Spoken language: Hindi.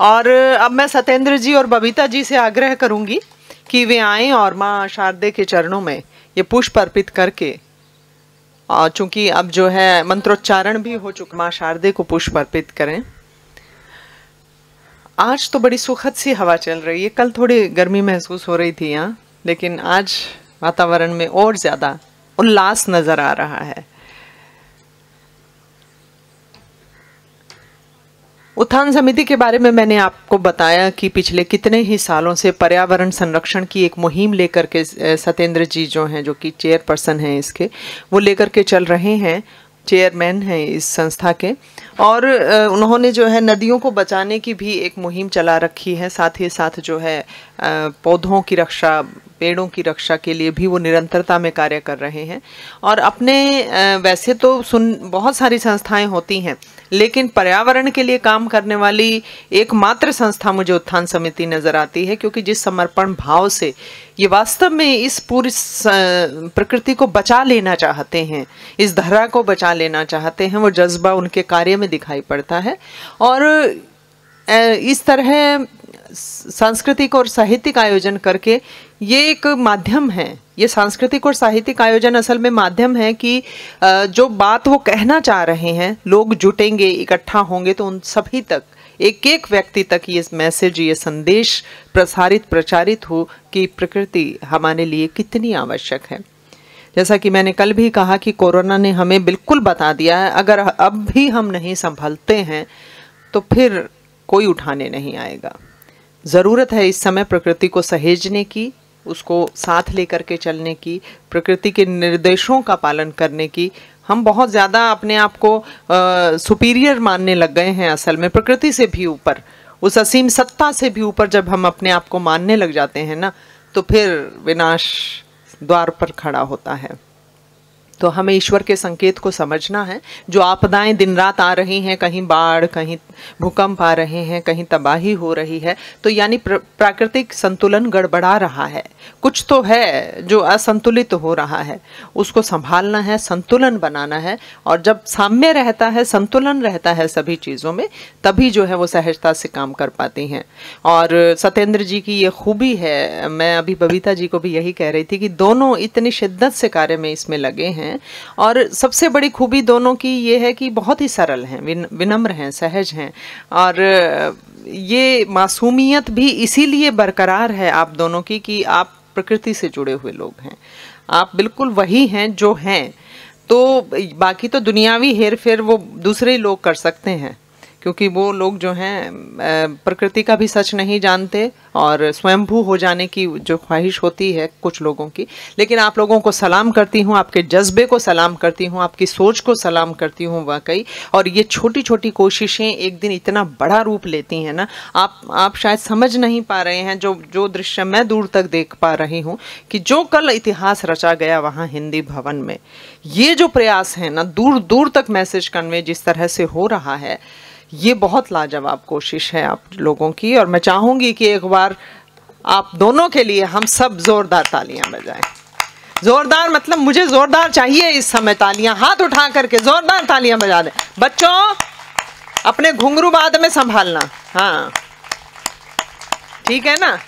और अब मैं सत्येंद्र जी और बबीता जी से आग्रह करूंगी कि वे आए और माँ शारदे के चरणों में ये पुष्प अर्पित करके और चूंकि अब जो है मंत्रोच्चारण भी हो चुका माँ शारदे को पुष्प अर्पित करें आज तो बड़ी सुखद सी हवा चल रही है कल थोड़ी गर्मी महसूस हो रही थी यहाँ लेकिन आज वातावरण में और ज़्यादा उल्लास नज़र आ रहा है उत्थान समिति के बारे में मैंने आपको बताया कि पिछले कितने ही सालों से पर्यावरण संरक्षण की एक मुहिम लेकर के सत्येंद्र जी जो हैं जो कि चेयरपर्सन हैं इसके वो लेकर के चल रहे हैं चेयरमैन हैं इस संस्था के और उन्होंने जो है नदियों को बचाने की भी एक मुहिम चला रखी है साथ ही साथ जो है पौधों की रक्षा पेड़ों की रक्षा के लिए भी वो निरंतरता में कार्य कर रहे हैं और अपने वैसे तो सुन बहुत सारी संस्थाएं होती हैं लेकिन पर्यावरण के लिए काम करने वाली एकमात्र संस्था मुझे उत्थान समिति नज़र आती है क्योंकि जिस समर्पण भाव से ये वास्तव में इस पूरी प्रकृति को बचा लेना चाहते हैं इस धरा को बचा लेना चाहते हैं वो जज्बा उनके कार्य में दिखाई पड़ता है और इस तरह सांस्कृतिक और साहित्यिक आयोजन करके ये एक माध्यम है ये सांस्कृतिक और साहित्यिक आयोजन असल में माध्यम है कि जो बात वो कहना चाह रहे हैं लोग जुटेंगे इकट्ठा होंगे तो उन सभी तक एक एक व्यक्ति तक ये मैसेज ये संदेश प्रसारित प्रचारित हो कि प्रकृति हमारे लिए कितनी आवश्यक है जैसा कि मैंने कल भी कहा कि कोरोना ने हमें बिल्कुल बता दिया है अगर अब भी हम नहीं संभलते हैं तो फिर कोई उठाने नहीं आएगा ज़रूरत है इस समय प्रकृति को सहेजने की उसको साथ लेकर के चलने की प्रकृति के निर्देशों का पालन करने की हम बहुत ज़्यादा अपने आप को सुपीरियर मानने लग गए हैं असल में प्रकृति से भी ऊपर उस असीम सत्ता से भी ऊपर जब हम अपने आप को मानने लग जाते हैं ना तो फिर विनाश द्वार पर खड़ा होता है तो हमें ईश्वर के संकेत को समझना है जो आपदाएं दिन रात आ रही हैं कहीं बाढ़ कहीं भूकंप आ रहे हैं कहीं तबाही हो रही है तो यानी प्र प्राकृतिक संतुलन गड़बड़ा रहा है कुछ तो है जो असंतुलित तो हो रहा है उसको संभालना है संतुलन बनाना है और जब साम्य रहता है संतुलन रहता है सभी चीज़ों में तभी जो है वो सहजता से काम कर पाती हैं और सत्येंद्र जी की ये खूबी है मैं अभी बबीता जी को भी यही कह रही थी कि दोनों इतनी शिद्दत से कार्य में इसमें लगे हैं हैं और सबसे बड़ी खूबी दोनों की ये है कि बहुत ही सरल हैं विनम्र हैं सहज हैं और ये मासूमियत भी इसीलिए बरकरार है आप दोनों की कि आप प्रकृति से जुड़े हुए लोग हैं आप बिल्कुल वही हैं जो हैं तो बाकी तो दुनियावी हेर फेर वो दूसरे लोग कर सकते हैं क्योंकि वो लोग जो हैं प्रकृति का भी सच नहीं जानते और स्वयंभू हो जाने की जो ख्वाहिश होती है कुछ लोगों की लेकिन आप लोगों को सलाम करती हूँ आपके जज्बे को सलाम करती हूँ आपकी सोच को सलाम करती हूँ वाकई और ये छोटी छोटी कोशिशें एक दिन इतना बड़ा रूप लेती हैं ना आप आप शायद समझ नहीं पा रहे हैं जो जो दृश्य मैं दूर तक देख पा रही हूँ कि जो कल इतिहास रचा गया वहाँ हिंदी भवन में ये जो प्रयास है ना दूर दूर तक मैसेज कन्वे जिस तरह से हो रहा है ये बहुत लाजवाब कोशिश है आप लोगों की और मैं चाहूँगी कि एक बार आप दोनों के लिए हम सब ज़ोरदार तालियां बजाएं ज़ोरदार मतलब मुझे ज़ोरदार चाहिए इस समय तालियां हाथ उठा करके ज़ोरदार तालियां बजा दें बच्चों अपने घुंघरू बाद में संभालना हाँ ठीक है ना